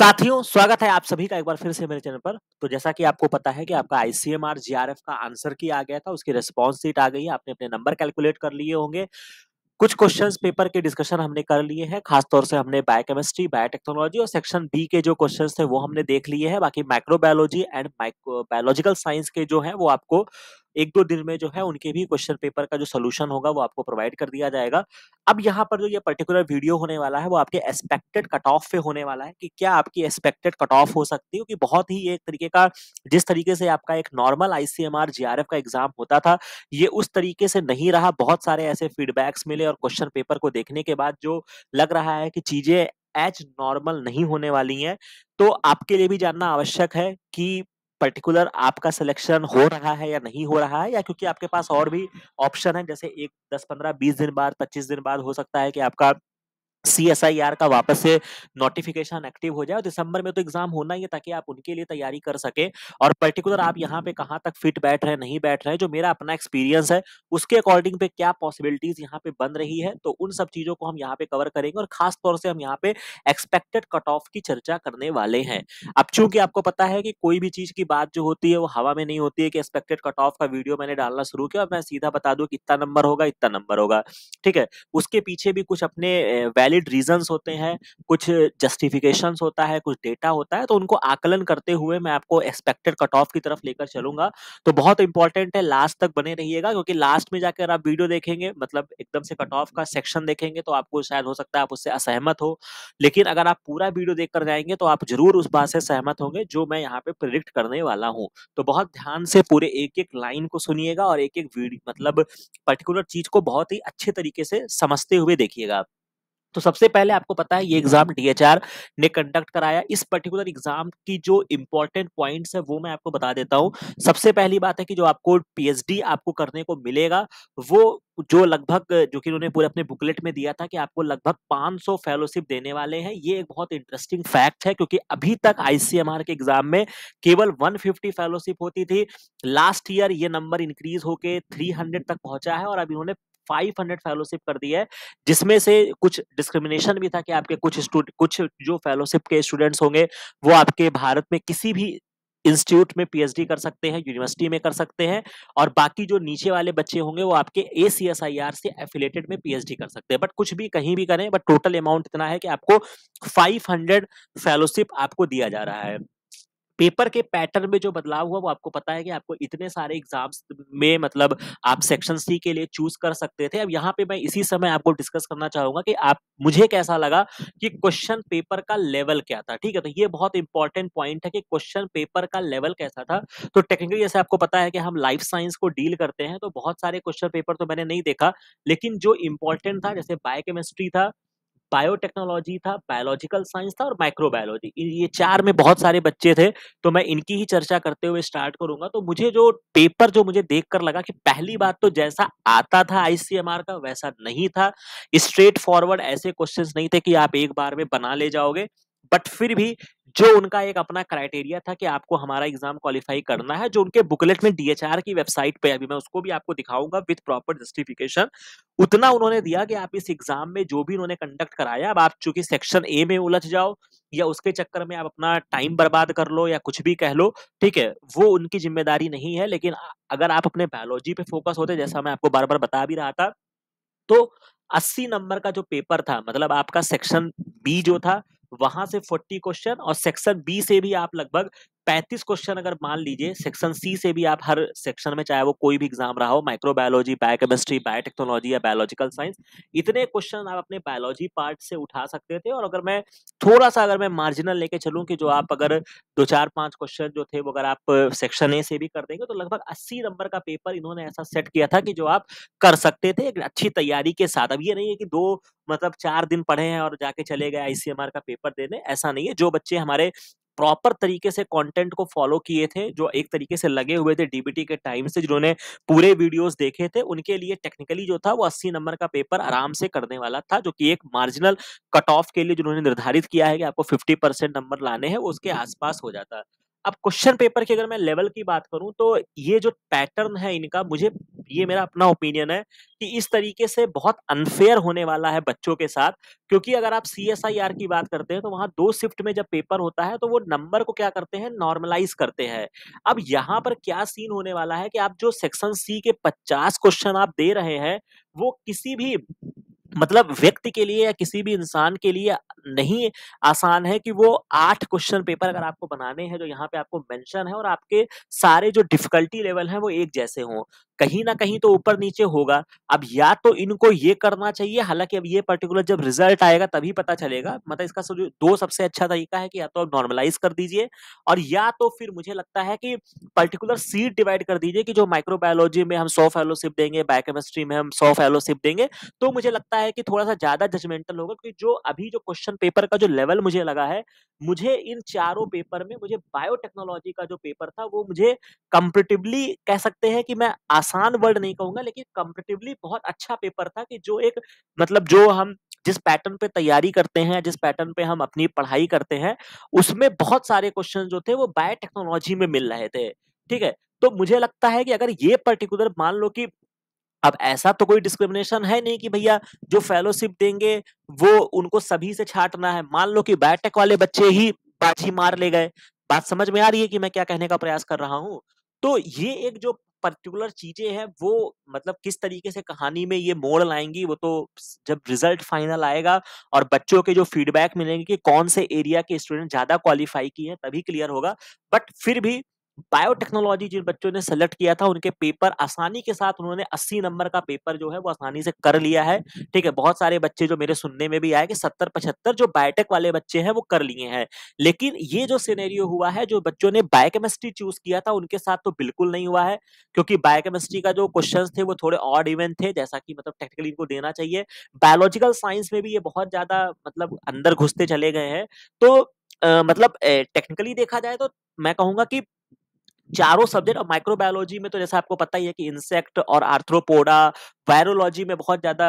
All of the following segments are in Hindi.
साथियों स्वागत है आप सभी का एक बार फिर से मेरे चैनल पर तो जैसा कि आपको पता है कि आपका आईसीएमआर जीआरएफ का आंसर की आ गया था उसकी रिस्पॉन्स सीट आ गई है आपने अपने नंबर कैलकुलेट कर लिए होंगे कुछ क्वेश्चंस पेपर के डिस्कशन हमने कर लिए हैं खासतौर से हमने बायोकेमिस्ट्री बायोटेक्नोलॉजी और सेक्शन बी के जो क्वेश्चंस थे वो हमने देख लिए हैं बाकी microbiology and microbiological science के जो है वो आपको एक दो दिन में जो है उनके भी क्वेश्चन पेपर का जो सोल्यूशन होगा वो आपको प्रोवाइड कर दिया जाएगा अब यहाँ पर जो ये पर्टिकुलर वीडियो होने वाला है वो आपके एक्सपेक्टेड कट ऑफ पे होने वाला है कि क्या आपकी एक्सपेक्टेड कट ऑफ हो सकती है क्योंकि बहुत ही एक तरीके का जिस तरीके से आपका एक नॉर्मल आईसीएमआर जीआरएफ का एग्जाम होता था ये उस तरीके से नहीं रहा बहुत सारे ऐसे फीडबैक्स मिले और क्वेश्चन पेपर को देखने के बाद जो लग रहा है कि चीजें एच नॉर्मल नहीं होने वाली हैं तो आपके लिए भी जानना आवश्यक है कि पर्टिकुलर आपका सिलेक्शन हो रहा है या नहीं हो रहा है या क्योंकि आपके पास और भी ऑप्शन है जैसे एक दस पंद्रह बीस दिन बाद पच्चीस दिन बाद हो सकता है कि आपका सीएसआईआर का वापस से नोटिफिकेशन एक्टिव हो जाए और दिसंबर में तो एग्जाम होना ही है ताकि आप उनके लिए तैयारी कर सके और पर्टिकुलर आप यहाँ पे कहाँ तक फिट बैठ रहे हैं नहीं बैठ रहे हैं जो मेरा अपना एक्सपीरियंस है उसके अकॉर्डिंग पे क्या पॉसिबिलिटीज यहाँ पे बन रही है तो उन सब चीजों को हम यहाँ पे कवर करेंगे और खासतौर से हम यहाँ पे एक्सपेक्टेड कट ऑफ की चर्चा करने वाले हैं अब चूंकि आपको पता है कि कोई भी चीज की बात जो होती है वो हवा में नहीं होती है कि एक्सपेक्टेड कट ऑफ का वीडियो मैंने डालना शुरू किया और मैं सीधा बता दू कि इतना नंबर होगा इतना नंबर होगा ठीक है उसके पीछे भी कुछ अपने वैल्यू वैलिड रीजंस होते हैं कुछ जस्टिफिकेशन होता है कुछ डेटा होता है तो उनको आकलन करते हुए मैं आपको एक्सपेक्टेड कट ऑफ की तरफ लेकर चलूंगा तो बहुत इंपॉर्टेंट है लास्ट तक बने रहिएगा क्योंकि लास्ट में जाकर आप वीडियो देखेंगे मतलब एकदम से कट ऑफ का सेक्शन देखेंगे तो आपको शायद हो सकता है आप उससे असहमत हो लेकिन अगर आप पूरा वीडियो देखकर जाएंगे तो आप जरूर उस बात से सहमत होंगे जो मैं यहाँ पे प्रिडिक्ट करने वाला हूँ तो बहुत ध्यान से पूरे एक एक लाइन को सुनिएगा और एक एक मतलब पर्टिकुलर चीज को बहुत ही अच्छे तरीके से समझते हुए देखिएगा आप तो सबसे पहले आपको पता है ये एग्जाम हाँ, डीएचआर हाँ। ने कंडक्ट कराया इस पर्टिकुलर एग्जाम की जो इंपॉर्टेंट पॉइंट्स है वो मैं आपको बता देता हूँ सबसे पहली बात है कि जो आपको पीएचडी आपको करने को मिलेगा वो जो लगभग जो कि उन्होंने पूरे अपने बुकलेट में दिया था कि आपको लगभग 500 फेलोशिप देने वाले हैं ये एक बहुत इंटरेस्टिंग फैक्ट है क्योंकि अभी तक आईसीएमआर के एग्जाम में केवल 150 फेलोशिप होती थी लास्ट ईयर ये नंबर इंक्रीज होके 300 तक पहुंचा है और अब इन्होंने फाइव हंड्रेड फेलोशिप कर दी है जिसमें से कुछ डिस्क्रिमिनेशन भी था कि आपके कुछ कुछ जो फेलोशिप के स्टूडेंट्स होंगे वो आपके भारत में किसी भी इंस्टीट्यूट में पीएचडी कर सकते हैं यूनिवर्सिटी में कर सकते हैं और बाकी जो नीचे वाले बच्चे होंगे वो आपके ए से एफिलेटेड में पीएचडी कर सकते हैं बट कुछ भी कहीं भी करें बट टोटल अमाउंट इतना है कि आपको 500 फेलोशिप आपको दिया जा रहा है पेपर के पैटर्न में जो बदलाव हुआ वो आपको पता है कि आपको इतने सारे एग्जाम्स में मतलब आप सेक्शन सी के लिए चूज कर सकते थे अब यहाँ पे मैं इसी समय आपको डिस्कस करना चाहूंगा कि आप मुझे कैसा लगा कि क्वेश्चन पेपर का लेवल क्या था ठीक है तो ये बहुत इंपॉर्टेंट पॉइंट है कि क्वेश्चन पेपर का लेवल कैसा था तो टेक्निकली जैसे आपको पता है कि हम लाइफ साइंस को डील करते हैं तो बहुत सारे क्वेश्चन पेपर तो मैंने नहीं देखा लेकिन जो इंपॉर्टेंट था जैसे बायोकेमिस्ट्री था बायोटेक्नोलॉजी था बायोलॉजिकल साइंस था और माइक्रोबायोलॉजी ये चार में बहुत सारे बच्चे थे तो मैं इनकी ही चर्चा करते हुए स्टार्ट करूंगा तो मुझे जो पेपर जो मुझे देख कर लगा कि पहली बात तो जैसा आता था आईसीएमआर का वैसा नहीं था स्ट्रेट फॉरवर्ड ऐसे क्वेश्चन नहीं थे कि आप एक बार में बना ले जाओगे बट फिर भी जो उनका एक अपना क्राइटेरिया था कि आपको हमारा एग्जाम क्वालिफाई करना है जो उनके बुकलेट में डीएचआर की वेबसाइट पे अभी मैं उसको भी आपको दिखाऊंगा विद प्रॉपर जस्टिफिकेशन उतना उन्होंने दिया कि आप इस एग्जाम में जो भी उन्होंने कंडक्ट कराया अब आप चूंकि सेक्शन ए में उलझ जाओ या उसके चक्कर में आप अपना टाइम बर्बाद कर लो या कुछ भी कह लो ठीक है वो उनकी जिम्मेदारी नहीं है लेकिन अगर आप अपने बायोलॉजी पे फोकस होते जैसा मैं आपको बार बार बता भी रहा था तो 80 नंबर का जो पेपर था मतलब आपका सेक्शन बी जो था वहां से 40 क्वेश्चन और सेक्शन बी से भी आप लगभग पैंतीस क्वेश्चन अगर मान लीजिए सेक्शन सी से भी आप हर सेक्शन में चाहे वो कोई भी एग्जाम रहा हो माइक्रोबायोलॉजी बायोकेमिस्ट्री बायोटेक्नोलॉजी या बायोलॉजिकल साइंस इतने क्वेश्चन आप अपने बायोलॉजी पार्ट से उठा सकते थे और अगर मैं थोड़ा सा अगर मैं मार्जिनल लेके चलूँ कि जो आप अगर दो चार पाँच क्वेश्चन जो थे वो अगर आप सेक्शन ए से भी कर देंगे तो लगभग अस्सी नंबर का पेपर इन्होंने ऐसा सेट किया था कि जो आप कर सकते थे एक अच्छी तैयारी के साथ अब ये नहीं है कि दो मतलब चार दिन पढ़े हैं और जाके चले गए आईसीएमआर का पेपर देने ऐसा नहीं है जो बच्चे हमारे प्रॉपर तरीके से कंटेंट को फॉलो किए थे जो एक तरीके से लगे हुए थे डीबीटी के टाइम से जिन्होंने पूरे वीडियोस देखे थे उनके लिए टेक्निकली जो था वो 80 नंबर का पेपर आराम से करने वाला था जो कि एक मार्जिनल कट ऑफ के लिए जिन्होंने निर्धारित किया है कि आपको 50 परसेंट नंबर लाने हैं उसके आसपास हो जाता अब क्वेश्चन पेपर की अगर मैं लेवल की बात करूं तो ये जो पैटर्न है इनका मुझे ये मेरा अपना ओपिनियन है कि इस तरीके से बहुत अनफेयर होने वाला है बच्चों के साथ क्योंकि अगर आप सी एस आई आर की बात करते हैं तो वहां दो शिफ्ट में जब पेपर होता है तो वो नंबर को क्या करते हैं नॉर्मलाइज करते हैं अब यहाँ पर क्या सीन होने वाला है कि आप जो सेक्शन सी के पचास क्वेश्चन आप दे रहे हैं वो किसी भी मतलब व्यक्ति के लिए या किसी भी इंसान के लिए नहीं आसान है कि वो आठ क्वेश्चन पेपर अगर आपको बनाने हैं जो यहाँ पे आपको मेंशन है और आपके सारे जो डिफिकल्टी लेवल है वो एक जैसे हों कहीं ना कहीं तो ऊपर नीचे होगा अब या तो इनको ये करना चाहिए हालांकि अब ये पर्टिकुलर जब रिजल्ट आएगा तभी पता चलेगा मतलब इसका सब दो सबसे अच्छा तरीका है कि या तो आप नॉर्मलाइज कर दीजिए और या तो फिर मुझे लगता है कि पर्टिकुलर सीट डिवाइड कर दीजिए कि जो माइक्रोबायोलॉजी में हम सौ फेलोशिप देंगे बायोकेमिस्ट्री में हम सौ फेलोशिप देंगे तो मुझे लगता है कि थोड़ा सा ज्यादा जजमेंटल होगा क्योंकि जो अभी जो क्वेश्चन पेपर का जो लेवल मुझे लगा है मुझे इन चारों पेपर में मुझे बायोटेक्नोलॉजी का जो पेपर था वो मुझे कंपेटिवली कह सकते हैं कि मैं आस आसान वर्ड नहीं कहूंगा लेकिन कंपेटिवली बहुत अच्छा पेपर था कि जो एक मतलब जो हम जिस पैटर्न पे तैयारी करते हैं जिस पैटर्न पे हम अपनी पढ़ाई करते हैं उसमें बहुत सारे क्वेश्चन जो थे वो बायोटेक्नोलॉजी में मिल रहे थे ठीक है तो मुझे लगता है कि अगर ये पर्टिकुलर मान लो कि अब ऐसा तो कोई डिस्क्रिमिनेशन है नहीं कि भैया जो फेलोशिप देंगे वो उनको सभी से छाटना है मान लो कि बायोटेक वाले बच्चे ही बाजी मार ले गए बात समझ में आ रही है कि मैं क्या कहने का प्रयास कर रहा हूँ तो ये एक जो पर्टिकुलर चीजें हैं वो मतलब किस तरीके से कहानी में ये मोड़ लाएंगी वो तो जब रिजल्ट फाइनल आएगा और बच्चों के जो फीडबैक मिलेंगे कि कौन से एरिया के स्टूडेंट ज्यादा क्वालिफाई किए हैं तभी क्लियर होगा बट फिर भी बायोटेक्नोलॉजी जिन बच्चों ने सेलेक्ट किया था उनके पेपर आसानी के साथ उन्होंने 80 नंबर का पेपर जो है वो आसानी से कर लिया है ठीक है बहुत सारे बच्चे जो मेरे सुनने में भी आए कि 70 पचहत्तर जो बायोटेक वाले बच्चे हैं वो कर लिए हैं लेकिन ये जो सिनेरियो हुआ है जो बच्चों ने बायोकेमिस्ट्री चूज किया था उनके साथ तो बिल्कुल नहीं हुआ है क्योंकि बायोकेमिस्ट्री का जो क्वेश्चन थे वो थोड़े और इवेंट थे जैसा कि मतलब टेक्निकली इनको देना चाहिए बायोलॉजिकल साइंस में भी ये बहुत ज्यादा मतलब अंदर घुसते चले गए हैं तो Uh, मतलब टेक्निकली देखा जाए तो मैं कहूंगा कि चारों सब्जेक्ट और माइक्रोबायोलॉजी में तो जैसे आपको पता ही है कि इंसेक्ट और आर्थ्रोपोडा वायरोलॉजी में बहुत ज्यादा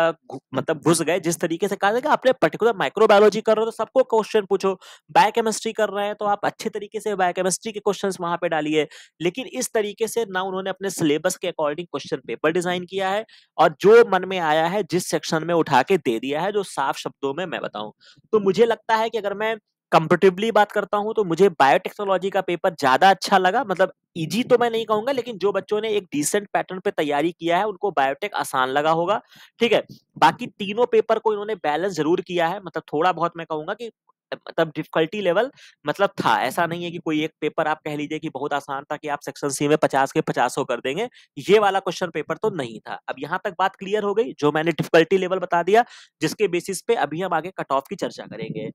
मतलब घुस गए जिस तरीके से कहा जाएगा आपने पर्टिकुलर माइक्रोबायोलॉजी कर रहे हो तो सबको क्वेश्चन पूछो बायोकेमिस्ट्री कर रहे हैं तो आप अच्छे तरीके से बायोकेमिस्ट्री के क्वेश्चन वहां पे डालिए लेकिन इस तरीके से ना उन्होंने अपने सिलेबस के अकॉर्डिंग क्वेश्चन पेपर डिजाइन किया है और जो मन में आया है जिस सेक्शन में उठा के दे दिया है जो साफ शब्दों में मैं बताऊं तो मुझे लगता है कि अगर मैं कंफर्टेबली बात करता हूं तो मुझे बायोटेक्नोलॉजी का पेपर ज्यादा अच्छा लगा मतलब इजी तो मैं नहीं कहूंगा लेकिन जो बच्चों ने एक डिसेंट पैटर्न पे तैयारी किया है उनको बायोटेक आसान लगा होगा ठीक है बाकी तीनों पेपर को इन्होंने बैलेंस जरूर किया है मतलब थोड़ा बहुत मैं कहूंगा कि मतलब डिफिकल्टी लेवल मतलब था ऐसा नहीं है कि कोई एक पेपर आप कह लीजिए कि बहुत आसान था कि आप सेक्शन सी में पचास के पचास हो कर देंगे ये वाला क्वेश्चन पेपर तो नहीं था अब यहाँ तक बात क्लियर हो गई जो मैंने डिफिकल्टी लेवल बता दिया जिसके बेसिस पे अभी हम आगे कट ऑफ की चर्चा करेंगे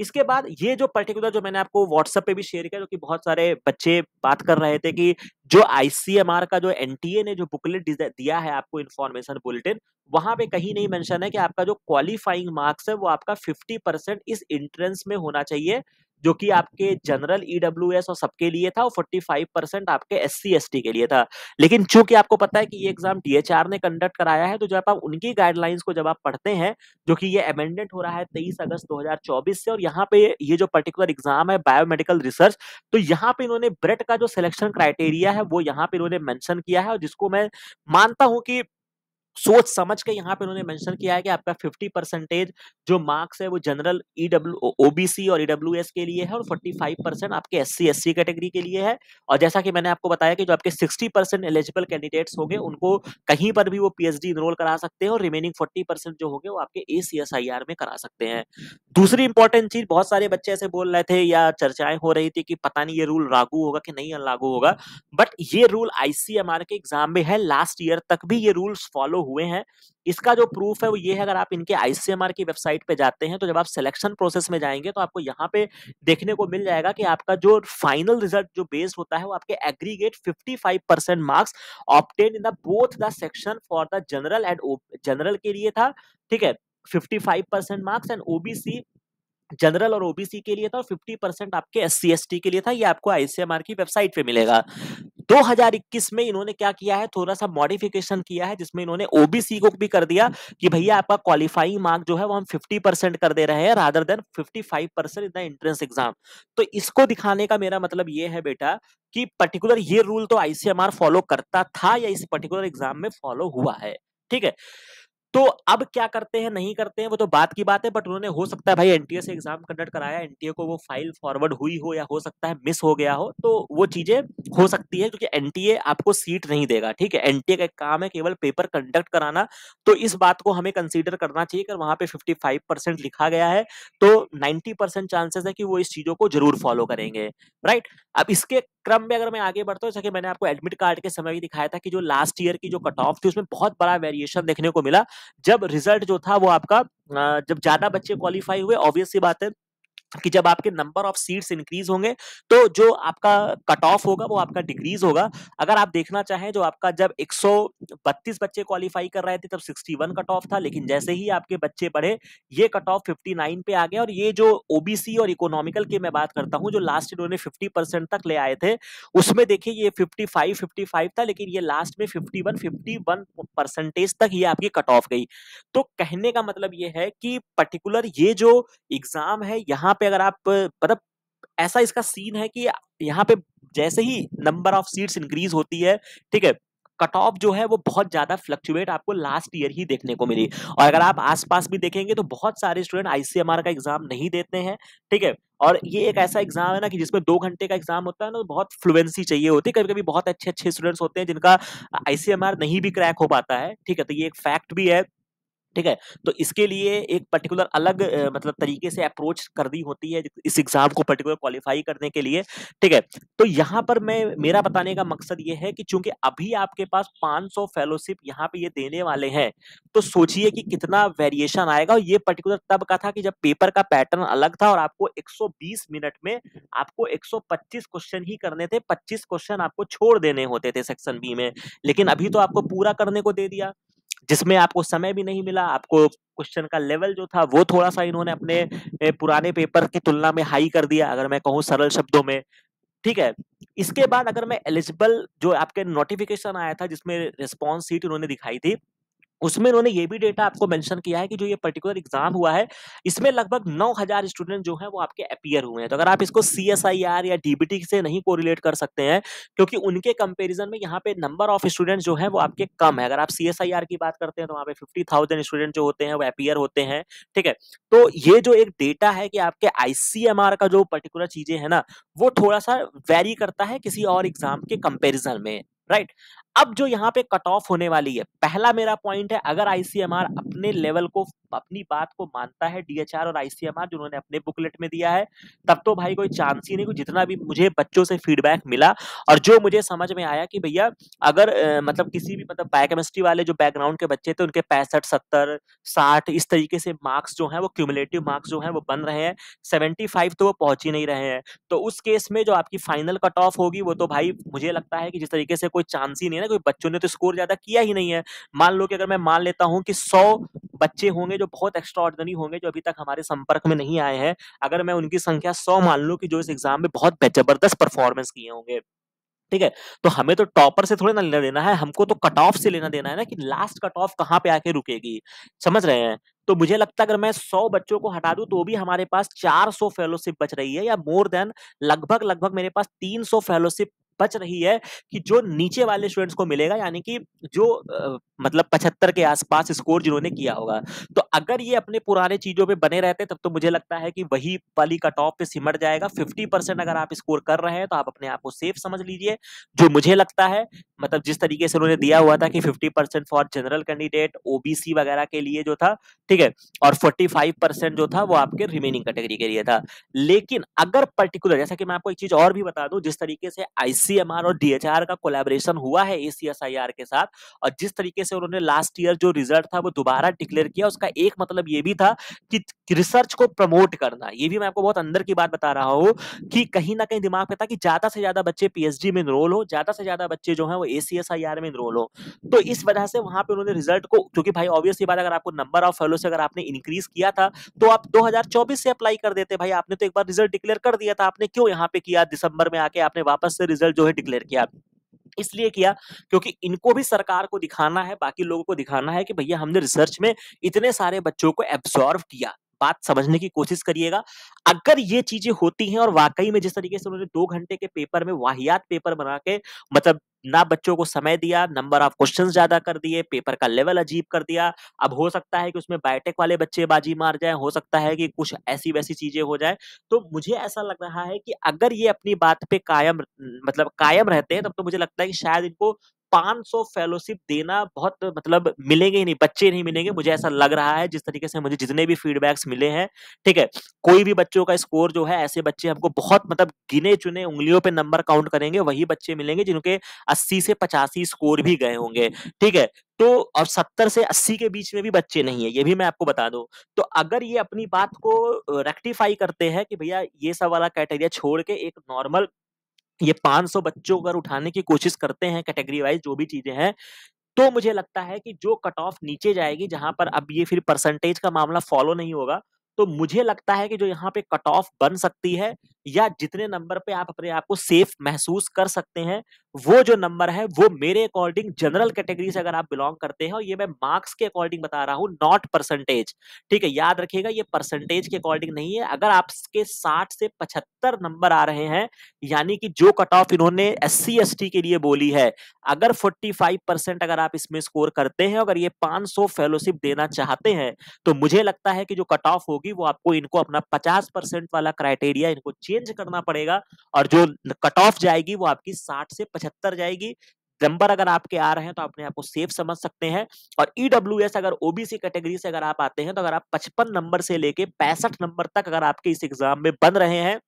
इसके बाद ये जो पर्टिकुलर जो मैंने आपको व्हाट्सएप पे भी शेयर किया जो कि बहुत सारे बच्चे बात कर रहे थे कि जो आईसीएमआर का जो एनटीए ने जो बुकलेट दिया है आपको इन्फॉर्मेशन बुलेटिन वहां पे कहीं नहीं मेंशन है कि आपका जो क्वालिफाइंग मार्क्स है वो आपका 50 परसेंट इस एंट्रेंस में होना चाहिए जो कि आपके जनरल ईडब्ल्यू e और सबके लिए था और 45 परसेंट आपके एस सी के लिए था लेकिन चूंकि आपको पता है कि ये एग्जाम डी ने कंडक्ट कराया है तो जब आप उनकी गाइडलाइंस को जब आप पढ़ते हैं जो कि ये अमेंडेंट हो रहा है तेईस अगस्त 2024 से और यहाँ पे ये जो पर्टिकुलर एग्जाम है बायोमेडिकल रिसर्च तो यहाँ पे इन्होंने ब्रेट का जो सिलेक्शन क्राइटेरिया है वो यहाँ पे इन्होंने मैंशन किया है और जिसको मैं मानता हूँ कि सोच समझ के यहाँ पे उन्होंने मेंशन किया है कि आपका 50 परसेंटेज जो मार्क्स है वो जनरल ईडब्ल्यू e ओबीसी और ईडब्ल्यू e के लिए है और 45 परसेंट आपके एस सी कैटेगरी के लिए है और जैसा कि मैंने आपको बताया कि जो आपके 60 परसेंट एलिजिबल कैंडिडेट्स होंगे उनको कहीं पर भी वो पीएचडी एनरोल करा सकते हैं और रिमेनिंग फोर्टी परसेंट जो होंगे वो आपके ए में करा सकते हैं दूसरी इंपॉर्टेंट चीज बहुत सारे बच्चे ऐसे बोल रहे थे या चर्चाएं हो रही थी कि पता नहीं ये रूल लागू होगा कि नहीं लागू होगा बट ये रूल आईसीएमआर के एग्जाम में है लास्ट ईयर तक भी ये रूल्स फॉलो हुए हैं इसका जो प्रूफ है वो ये है अगर आप इनके आईसीएमआर की वेबसाइट पे जाते हैं तो जब आप सिलेक्शन प्रोसेस में जाएंगे तो आपको यहाँ पे देखने को मिल जाएगा कि आपका जो फाइनल रिजल्ट जो बेस्ड होता है वो आपके aggregate 55 percent marks obtain in the both the section for the general and general के लिए था ठीक है 55 मार्क्स एंड ओबीसी जनरल और ओबीसी के लिए था और 50 परसेंट आपके एस सी के लिए था ये आपको आईसीएमआर की वेबसाइट पे मिलेगा 2021 में इन्होंने क्या किया है थोड़ा सा मॉडिफिकेशन किया है जिसमें इन्होंने ओबीसी को भी कर दिया कि भैया आपका क्वालिफाइंग मार्क जो है वो हम 50 परसेंट कर दे रहे हैं rather than 55 percent in the entrance exam तो इसको दिखाने का मेरा मतलब ये है बेटा कि पर्टिकुलर ये रूल तो आईसीएमआर फॉलो करता था या इस पर्टिकुलर एग्जाम में फॉलो हुआ है ठीक है तो अब क्या करते हैं नहीं करते हैं वो तो बात की बात है बट उन्होंने हो सकता है भाई एनटीए से एग्जाम कंडक्ट कराया एनटीए को वो फाइल फॉरवर्ड हुई हो या हो सकता है मिस हो गया हो तो वो चीजें हो सकती है क्योंकि एनटीए आपको सीट नहीं देगा ठीक है एनटीए का काम है केवल पेपर कंडक्ट कराना तो इस बात को हमें कंसिडर करना चाहिए अगर वहां पर फिफ्टी परसेंट लिखा गया है तो नाइनटी परसेंट चांसेस है कि वो इस चीजों को जरूर फॉलो करेंगे राइट अब इसके क्रम में अगर मैं आगे बढ़ता हूँ जैसे मैंने आपको एडमिट कार्ड के समय भी दिखाया था कि जो लास्ट ईयर की जो कट ऑफ थी उसमें बहुत बड़ा वेरिएशन देखने को मिला जब रिजल्ट जो था वो आपका जब ज्यादा बच्चे क्वालिफाई हुए ऑब्वियस सी बात है कि जब आपके नंबर ऑफ सीट्स इंक्रीज होंगे तो जो आपका कट ऑफ होगा वो आपका डिक्रीज होगा अगर आप देखना चाहें जो आपका जब 132 बच्चे क्वालिफाई कर रहे थे तब 61 कट ऑफ था लेकिन जैसे ही आपके बच्चे बढ़े ये कट ऑफ 59 पे आ गया और ये जो ओबीसी और इकोनॉमिकल की मैं बात करता हूँ जो लास्ट इन्होंने फिफ्टी परसेंट तक ले आए थे उसमें देखिए ये फिफ्टी फाइव था लेकिन ये लास्ट में फिफ्टी वन परसेंटेज तक ये आपकी कट ऑफ गई तो कहने का मतलब ये है कि पर्टिकुलर ये जो एग्जाम है यहाँ पे पे अगर आप मतलब ऐसा इसका सीन है कि यहाँ पे जैसे ही नंबर ऑफ सीट्स इंक्रीज होती है ठीक है कट ऑफ जो है वो बहुत ज़्यादा फ्लक्चुएट आपको लास्ट ईयर ही देखने को मिली और अगर आप आसपास भी देखेंगे तो बहुत सारे स्टूडेंट आईसीएमआर का एग्जाम नहीं देते हैं ठीक है और ये एक ऐसा एग्जाम है ना कि जिसमें दो घंटे का एग्जाम होता है ना तो बहुत फ्लुएंसी चाहिए होती है कभी कभी बहुत अच्छे अच्छे स्टूडेंट्स होते हैं जिनका आईसीएमआर नहीं भी क्रैक हो पाता है ठीक है तो ये एक फैक्ट भी है ठीक है तो इसके लिए एक पर्टिकुलर अलग मतलब तरीके से अप्रोच कर दी होती है इस एग्जाम को पर्टिकुलर क्वालिफाई करने के लिए ठीक है तो यहाँ पर मैं मेरा बताने का मकसद ये है कि चूंकि अभी आपके पास 500 फेलोशिप यहाँ पे ये देने वाले हैं तो सोचिए कि कितना वेरिएशन आएगा और ये पर्टिकुलर तब का था कि जब पेपर का पैटर्न अलग था और आपको एक मिनट में आपको एक क्वेश्चन ही करने थे पच्चीस क्वेश्चन आपको छोड़ देने होते थे सेक्शन बी में लेकिन अभी तो आपको पूरा करने को दे दिया जिसमें आपको समय भी नहीं मिला आपको क्वेश्चन का लेवल जो था वो थोड़ा सा इन्होंने अपने पुराने पेपर की तुलना में हाई कर दिया अगर मैं कहूँ सरल शब्दों में ठीक है इसके बाद अगर मैं एलिजिबल जो आपके नोटिफिकेशन आया था जिसमें रिस्पॉन्स सीट उन्होंने दिखाई थी उसमें उन्होंने ये भी डेटा आपको मेंशन किया है कि जो ये पर्टिकुलर एग्जाम हुआ है इसमें लगभग 9000 स्टूडेंट जो है वो आपके अपियर हुए हैं तो अगर आप इसको सी या डीबीटी से नहीं कोरिलेट कर सकते हैं क्योंकि उनके कंपेरिजन में यहाँ पे नंबर ऑफ स्टूडेंट जो है वो आपके कम है अगर आप सी की बात करते हैं तो वहाँ पे फिफ्टी स्टूडेंट जो होते हैं वो अपियर होते हैं ठीक है तो ये जो एक डेटा है कि आपके आई का जो पर्टिकुलर चीजें है ना वो थोड़ा सा वेरी करता है किसी और एग्जाम के कंपेरिजन में राइट right? अब जो यहाँ पे कट ऑफ होने वाली है पहला मेरा पॉइंट है अगर आईसीएमआर अपने लेवल को अपनी बात को मानता है डीएचआर और आईसीएमआर जो उन्होंने अपने बुकलेट में दिया है तब तो भाई कोई चांस ही नहीं कोई जितना भी मुझे बच्चों से फीडबैक मिला और जो मुझे समझ में आया कि भैया अगर आ, मतलब किसी भी मतलब बायोकेमिस्ट्री वाले जो बैकग्राउंड के बच्चे थे उनके पैंसठ सत्तर साठ इस तरीके से मार्क्स जो है वो क्यूमुलेटिव मार्क्स जो है वो बन रहे हैं सेवेंटी तो वो पहुंच ही नहीं रहे हैं तो उस केस में जो आपकी फाइनल कट ऑफ होगी वो तो भाई मुझे लगता है कि जिस तरीके से कोई चांस ही नहीं है कोई बच्चों ने तो स्कोर ज्यादा किया ही नहीं है मान लो कि अगर मैं मान लेता हूँ कि सौ बच्चे होंगे जो बहुत एक्स्ट्रा होंगे जो अभी तक हमारे संपर्क में नहीं आए हैं अगर मैं उनकी संख्या सौ मान लू कि जो इस एग्जाम में बहुत जबरदस्त परफॉर्मेंस किए होंगे ठीक है तो हमें तो टॉपर से थोड़े ना लेना देना है हमको तो कट ऑफ से लेना देना है ना कि लास्ट कट ऑफ कहाँ पे आके रुकेगी समझ रहे हैं तो मुझे लगता है अगर मैं 100 बच्चों को हटा दूं तो भी हमारे पास 400 फेलोशिप बच रही है या मोर देन लगभग लगभग मेरे पास 300 फेलोशिप बच रही है कि जो नीचे वाले स्टूडेंट्स को मिलेगा यानी कि जो आ, मतलब पचहत्तर के आसपास स्कोर जिन्होंने किया होगा तो अगर ये अपने पुराने चीजों पे बने रहते तब तो मुझे लगता है कि वही वाली कट ऑफ पे सिमट जाएगा फिफ्टी परसेंट अगर आप स्कोर कर रहे हैं तो आप अपने आप को सेफ समझ लीजिए जो मुझे लगता है मतलब जिस तरीके से उन्होंने दिया हुआ था कि fifty percent for general candidate OBC वगैरह के लिए जो था ठीक है और फोर्टी फाइव परसेंट जो था वो आपके रिमेनिंग कैटेगरी के लिए था लेकिन अगर पर्टिकुलर जैसा कि मैं आपको एक चीज और भी बता दू जिस तरीके से आईसी सीएमआर और डीएचआर का कोलैबोरेशन हुआ है एसीएसआईआर e के साथ और जिस तरीके से उन्होंने लास्ट ईयर जो रिजल्ट था वो दोबारा डिक्लेयर किया उसका एक मतलब ये भी था कि रिसर्च को प्रमोट करना ये भी मैं आपको बहुत अंदर की बात बता रहा हूँ कि कहीं ना कहीं दिमाग में था कि ज्यादा से ज्यादा बच्चे पीएचडी में इनरोल हो ज्यादा से ज्यादा बच्चे जो है वो एसीएसआईआर में इनरोल हो तो इस वजह से वहां पे उन्होंने रिजल्ट को क्योंकि भाई ऑब्वियसली बात अगर आपको नंबर ऑफ फेलो से अगर आपने इंक्रीज किया था तो आप चौबीस से अप्लाई कर देते भाई आपने तो एक बार रिजल्ट डिक्लेयर कर दिया था आपने क्यों यहाँ पे किया दिसंबर में आके आपने वापस से रिजल्ट जो है डिक्लेयर किया इसलिए किया क्योंकि इनको भी सरकार को दिखाना है बाकी लोगों को दिखाना है कि भैया हमने रिसर्च में इतने सारे बच्चों को एब्सॉर्व किया बात समझने की कोशिश करिएगा अगर ये चीजें होती हैं और वाकई में जिस तरीके से उन्होंने दो घंटे के पेपर में वाहियात पेपर बना के मतलब ना बच्चों को समय दिया नंबर ऑफ क्वेश्चंस ज्यादा कर दिए पेपर का लेवल अजीब कर दिया अब हो सकता है कि उसमें बायोटेक वाले बच्चे बाजी मार जाए हो सकता है कि कुछ ऐसी वैसी चीजें हो जाए तो मुझे ऐसा लग रहा है कि अगर ये अपनी बात पे कायम मतलब कायम रहते हैं तब तो मुझे लगता है कि शायद इनको 500 फेलोशिप देना बहुत मतलब मिलेंगे ही नहीं बच्चे नहीं मिलेंगे मुझे ऐसा लग रहा है जिस तरीके से मुझे जितने भी फीडबैक्स मिले हैं ठीक है कोई भी बच्चों का स्कोर जो है ऐसे बच्चे हमको बहुत मतलब गिने चुने उंगलियों पे नंबर काउंट करेंगे वही बच्चे मिलेंगे जिनके अस्सी से पचासी स्कोर भी गए होंगे ठीक है तो और सत्तर से अस्सी के बीच में भी बच्चे नहीं है ये भी मैं आपको बता दूं तो अगर ये अपनी बात को रेक्टिफाई करते हैं कि भैया ये सब वाला क्राइटेरिया छोड़ के एक नॉर्मल ये 500 बच्चों अगर उठाने की कोशिश करते हैं कैटेगरी वाइज जो भी चीजें हैं तो मुझे लगता है कि जो कट ऑफ नीचे जाएगी जहां पर अब ये फिर परसेंटेज का मामला फॉलो नहीं होगा तो मुझे लगता है कि जो यहाँ पे कट ऑफ बन सकती है या जितने नंबर पे आप अपने आप को सेफ महसूस कर सकते हैं वो जो नंबर है वो मेरे अकॉर्डिंग जनरल कैटेगरी से अगर आप बिलोंग करते हैं और ये मैं मार्क्स के अकॉर्डिंग बता रहा हूँ नॉट परसेंटेज ठीक है याद रखिएगा ये परसेंटेज के अकॉर्डिंग नहीं है अगर आपके साठ से पचहत्तर नंबर आ रहे हैं यानी कि जो कट ऑफ इन्होंने एस सी एस टी के लिए बोली है अगर फोर्टी फाइव परसेंट अगर आप इसमें स्कोर करते हैं अगर ये पांच सौ फेलोशिप देना चाहते हैं तो मुझे लगता है कि जो कट ऑफ होगी वो आपको इनको अपना पचास परसेंट वाला क्राइटेरिया इनको चेंज करना पड़ेगा और जो कट ऑफ जाएगी वो आपकी साठ से पचहत्तर जाएगी नंबर अगर आपके आ रहे हैं तो अपने आप को सेफ समझ सकते हैं और ईडब्ल्यू e अगर ओबीसी कैटेगरी से अगर आप आते हैं तो अगर आप पचपन नंबर से लेके पैंसठ नंबर तक अगर आपके इस एग्जाम में बन रहे हैं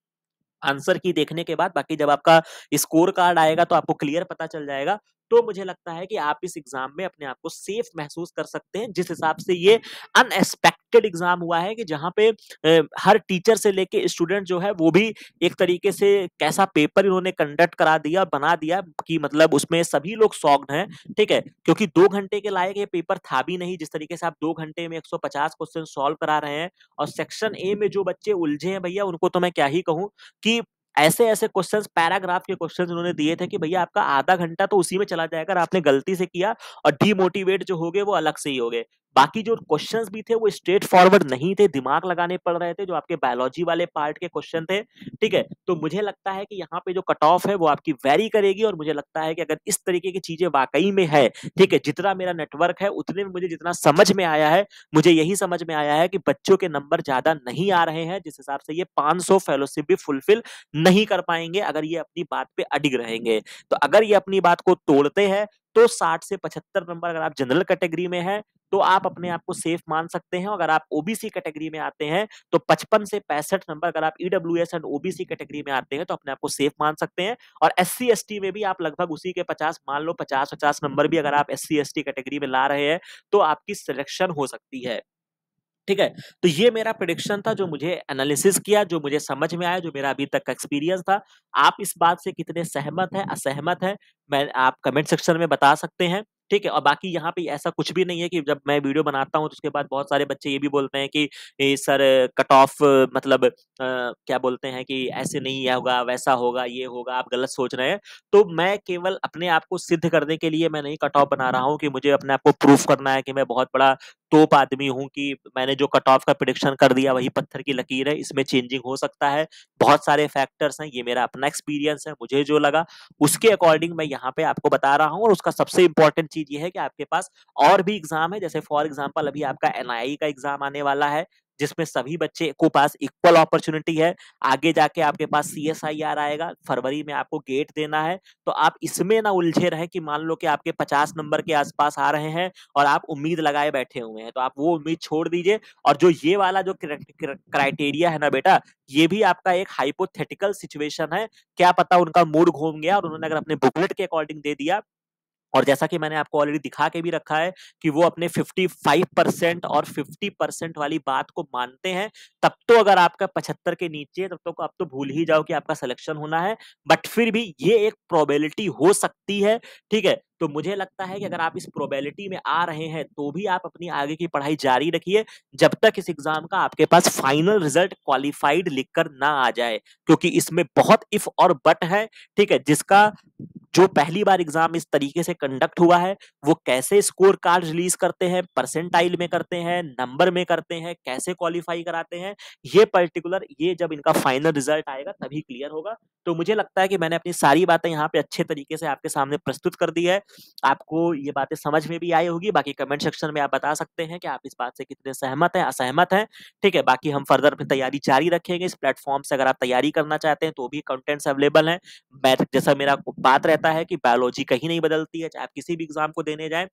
आंसर की देखने के बाद बाकी जब आपका स्कोर कार्ड आएगा तो आपको क्लियर पता चल जाएगा तो मुझे लगता है कि आप इस एग्जाम में अपने आप को सेफ महसूस कर सकते हैं जिस हिसाब से ये अनएक्सपेक्टेड एग्जाम हुआ है कि जहाँ पे हर टीचर से लेके स्टूडेंट जो है वो भी एक तरीके से कैसा पेपर इन्होंने कंडक्ट करा दिया बना दिया कि मतलब उसमें सभी लोग सॉग्ड हैं ठीक है क्योंकि दो घंटे के लायक ये पेपर था भी नहीं जिस तरीके से आप दो घंटे में एक क्वेश्चन सॉल्व करा रहे हैं और सेक्शन ए में जो बच्चे उलझे हैं भैया उनको तो मैं क्या ही कहूँ कि ऐसे ऐसे क्वेश्चन पैराग्राफ के क्वेश्चन उन्होंने दिए थे कि भैया आपका आधा घंटा तो उसी में चला जाएगा आपने गलती से किया और डीमोटिवेट जो हो गए वो अलग से ही हो गए बाकी जो क्वेश्चन भी थे वो स्ट्रेट फॉरवर्ड नहीं थे दिमाग लगाने पड़ रहे थे जो आपके बायोलॉजी वाले पार्ट के क्वेश्चन थे ठीक है तो मुझे लगता है कि यहाँ पे जो कट ऑफ है वो आपकी वेरी करेगी और मुझे लगता है कि अगर इस तरीके की चीजें वाकई में है ठीक है जितना मेरा नेटवर्क है उतने में मुझे जितना समझ में आया है मुझे यही समझ में आया है कि बच्चों के नंबर ज्यादा नहीं आ रहे हैं जिस हिसाब से ये सौ फेलोशिप भी फुलफिल नहीं कर पाएंगे अगर ये अपनी बात पे अडिग रहेंगे तो अगर ये अपनी बात को तोड़ते हैं तो 60 से 75 नंबर अगर आप जनरल कैटेगरी में हैं तो आप अपने आप को सेफ मान सकते हैं अगर आप ओबीसी कैटेगरी में आते हैं तो पचपन से पैंसठ नंबर अगर आप E W S and OBC category में आते हैं तो अपने आप को सेफ मान सकते हैं और एस सी एस टी में भी आप लगभग उसी के पचास मान लो पचास पचास नंबर भी अगर आप S C S T category में ला रहे हैं तो आपकी सिलेक्शन हो सकती है ठीक है तो ये मेरा प्रडिक्शन था जो मुझे एनालिसिस किया जो मुझे समझ में आया जो मेरा अभी तक का एक्सपीरियंस था आप इस बात से कितने सहमत हैं असहमत हैं मैं आप कमेंट सेक्शन में बता सकते हैं ठीक है और बाकी यहाँ पे ऐसा कुछ भी नहीं है कि जब मैं वीडियो बनाता हूँ तो उसके बाद बहुत सारे बच्चे ये भी बोलते हैं कि सर कट ऑफ मतलब आ, क्या बोलते हैं कि ऐसे नहीं होगा वैसा होगा ये होगा आप गलत सोच रहे हैं तो मैं केवल अपने आप को सिद्ध करने के लिए मैं नहीं कट ऑफ बना रहा हूँ कि मुझे अपने आप को प्रूफ करना है कि मैं बहुत बड़ा तोप आदमी हूं कि मैंने जो कट ऑफ का प्रिडिक्शन कर दिया वही पत्थर की लकीर है इसमें चेंजिंग हो सकता है बहुत सारे फैक्टर्स हैं ये मेरा अपना एक्सपीरियंस है मुझे जो लगा उसके अकॉर्डिंग मैं यहाँ पे आपको बता रहा हूँ और उसका सबसे इंपॉर्टेंट चीज ये है कि आपके पास और भी एग्जाम है जैसे फॉर एग्जाम्पल अभी आपका एन e का एग्जाम आने वाला है जिसमें सभी बच्चे को पास इक्वल अपॉर्चुनिटी है आगे जाके आपके पास सी एस आई आर आएगा फरवरी में आपको गेट देना है तो आप इसमें ना उलझे रहे कि मान लो कि आपके पचास नंबर के आसपास आ रहे हैं और आप उम्मीद लगाए बैठे हुए हैं तो आप वो उम्मीद छोड़ दीजिए और जो ये वाला जो क्राइटेरिया है ना बेटा ये भी आपका एक हाइपोथेटिकल सिचुएशन है क्या पता उनका मूड घूम गया और उन्होंने अगर अपने बुकलेट के अकॉर्डिंग दे दिया और जैसा कि मैंने आपको ऑलरेडी दिखा के भी रखा है कि वो अपने 55 परसेंट और 50 परसेंट वाली बात को मानते हैं तब तो अगर आपका पचहत्तर के नीचे तब तो आप तो भूल ही जाओ कि आपका सिलेक्शन होना है बट फिर भी ये एक प्रोबेबिलिटी हो सकती है ठीक है तो मुझे लगता है कि अगर हम्म। आप इस प्रोबेबिलिटी में आ रहे हैं तो भी आप अपनी आगे की पढ़ाई जारी रखिए जब तक इस एग्जाम का आपके पास फाइनल रिजल्ट क्वालिफाइड लिखकर ना आ जाए क्योंकि इसमें बहुत इफ और बट है ठीक है जिसका जो पहली बार एग्जाम इस तरीके से कंडक्ट हुआ है वो कैसे स्कोर कार्ड रिलीज करते हैं परसेंटाइल में करते हैं नंबर में करते हैं कैसे क्वालिफाई कराते हैं ये पर्टिकुलर ये जब इनका फाइनल रिजल्ट आएगा तभी क्लियर होगा तो मुझे लगता है कि मैंने अपनी सारी बातें यहाँ पे अच्छे तरीके से आपके सामने प्रस्तुत कर दी है आपको ये बातें समझ में भी आई होगी बाकी कमेंट सेक्शन में आप बता सकते हैं कि आप इस बात से कितने सहमत हैं असहमत हैं ठीक है बाकी हम फर्दर अपनी तैयारी जारी रखेंगे इस प्लेटफॉर्म से अगर आप तैयारी करना चाहते हैं तो भी कंटेंट्स अवेलेबल हैं मैथ जैसा मेरा बात रहता है कि बायोलॉजी कहीं नहीं बदलती है चाहे आप किसी भी एग्जाम को देने जाए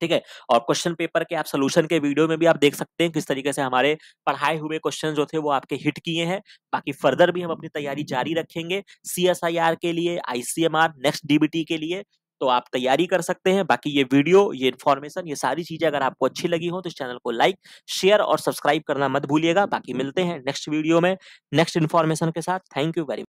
ठीक है और क्वेश्चन पेपर के आप सोल्यूशन के वीडियो में भी आप देख सकते हैं किस तरीके से हमारे पढ़ाए हुए क्वेश्चन जो थे वो आपके हिट किए हैं बाकी फर्दर भी हम अपनी तैयारी जारी रखेंगे सी के लिए आई नेक्स्ट डीबीटी के लिए तो आप तैयारी कर सकते हैं बाकी ये वीडियो ये इन्फॉर्मेशन ये सारी चीजें अगर आपको अच्छी लगी हो तो इस चैनल को लाइक शेयर और सब्सक्राइब करना मत भूलिएगा बाकी मिलते हैं नेक्स्ट वीडियो में नेक्स्ट इन्फॉर्मेशन के साथ थैंक यू वेरी मच